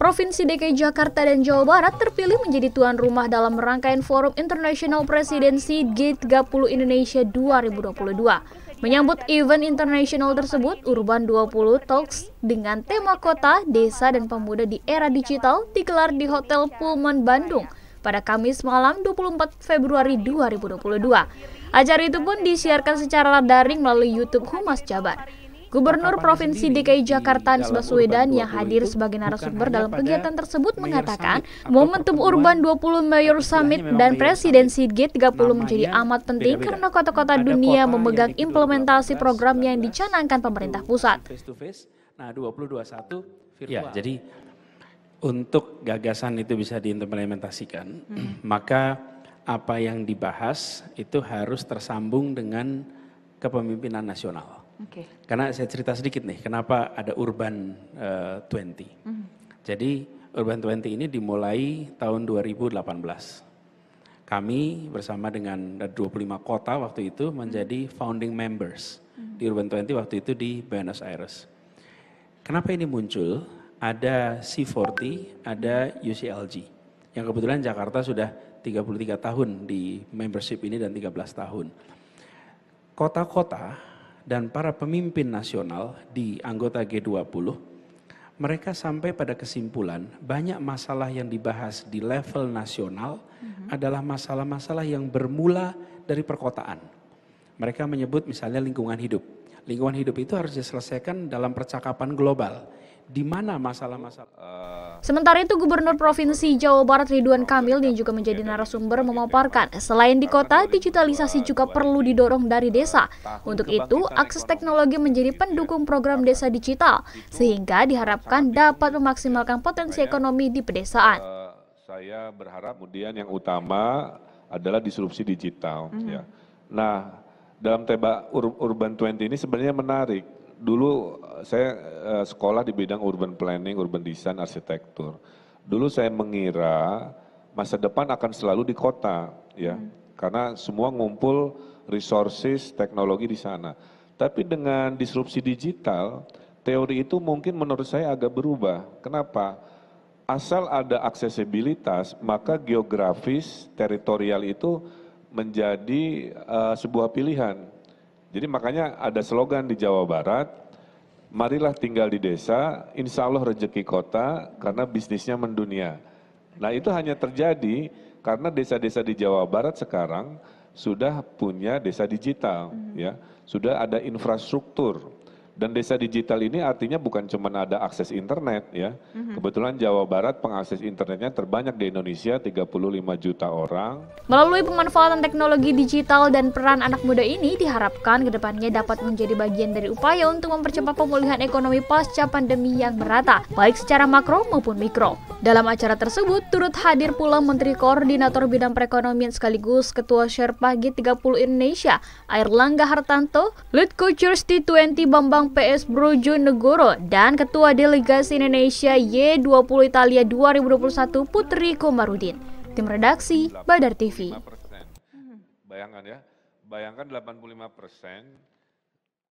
Provinsi DKI Jakarta dan Jawa Barat terpilih menjadi tuan rumah dalam rangkaian Forum Internasional Presidensi G30 Indonesia 2022. Menyambut event internasional tersebut, Urban 20 Talks dengan tema kota, desa, dan pemuda di era digital digelar di Hotel Pullman Bandung pada Kamis malam 24 Februari 2022. Acara itu pun disiarkan secara daring melalui YouTube Humas Jabar. Gubernur Provinsi DKI Jakarta Anies Baswedan yang hadir sebagai narasumber dalam kegiatan tersebut mengatakan momentum Urban 20 Mayor Summit dan Presidensi G30 menjadi ya, amat penting karena kota-kota dunia memegang implementasi program yang dicanangkan pemerintah pusat. Nah, ya, jadi untuk gagasan itu bisa diimplementasikan, hmm. maka apa yang dibahas itu harus tersambung dengan kepemimpinan nasional. Okay. Karena saya cerita sedikit nih, kenapa ada Urban uh, 20. Mm. Jadi Urban 20 ini dimulai tahun 2018. Kami bersama dengan 25 kota waktu itu mhm. menjadi founding members mm. di Urban 20 waktu itu di Buenos Aires. Kenapa ini muncul? Ada C40, ada UCLG. Yang kebetulan Jakarta sudah 33 tahun di membership ini dan 13 tahun kota-kota dan para pemimpin nasional di anggota G20, mereka sampai pada kesimpulan banyak masalah yang dibahas di level nasional mm-hmm. adalah masalah-masalah yang bermula dari perkotaan. Mereka menyebut misalnya lingkungan hidup lingkungan hidup itu harus diselesaikan dalam percakapan global. Di mana masalah-masalah? Eh, Sementara itu Gubernur Provinsi Jawa Barat Ridwan Kamil yang juga menjadi narasumber memaparkan, selain di kota, digitalisasi juga perlu didorong dari desa. Untuk itu, akses teknologi menjadi pendukung program desa digital, sehingga diharapkan dapat memaksimalkan potensi ekonomi di pedesaan. Eh, saya berharap kemudian yang utama adalah disrupsi digital. Mm -hmm. ya. Nah, dalam tema urban 20 ini sebenarnya menarik dulu eh, saya eh, sekolah di bidang urban planning urban design arsitektur dulu saya mengira masa depan akan selalu di kota ya hmm. karena semua ngumpul resources teknologi di sana tapi dengan disrupsi digital teori itu mungkin menurut saya agak berubah kenapa asal ada aksesibilitas maka geografis teritorial itu menjadi eh, sebuah pilihan. Jadi makanya ada slogan di Jawa Barat, marilah tinggal di desa, insya Allah rejeki kota karena bisnisnya mendunia. Nah itu hanya terjadi karena desa-desa di Jawa Barat sekarang sudah punya desa digital, hmm. ya sudah ada infrastruktur dan desa digital ini artinya bukan cuma ada akses internet ya. Mm-hmm. Kebetulan Jawa Barat pengakses internetnya terbanyak di Indonesia 35 juta orang. Melalui pemanfaatan teknologi digital dan peran anak muda ini diharapkan kedepannya dapat menjadi bagian dari upaya untuk mempercepat pemulihan ekonomi pasca pandemi yang merata, baik secara makro maupun mikro. Dalam acara tersebut, turut hadir pula Menteri Koordinator Bidang Perekonomian sekaligus Ketua Sherpa G30 Indonesia, Air Langga Hartanto, Lead Coaches T 20 Bambang PS Brojo Negoro, dan Ketua Delegasi Indonesia Y20 Italia 2021 Putri Komarudin. Tim Redaksi, Badar TV. Bayangkan ya, bayangkan 85 persen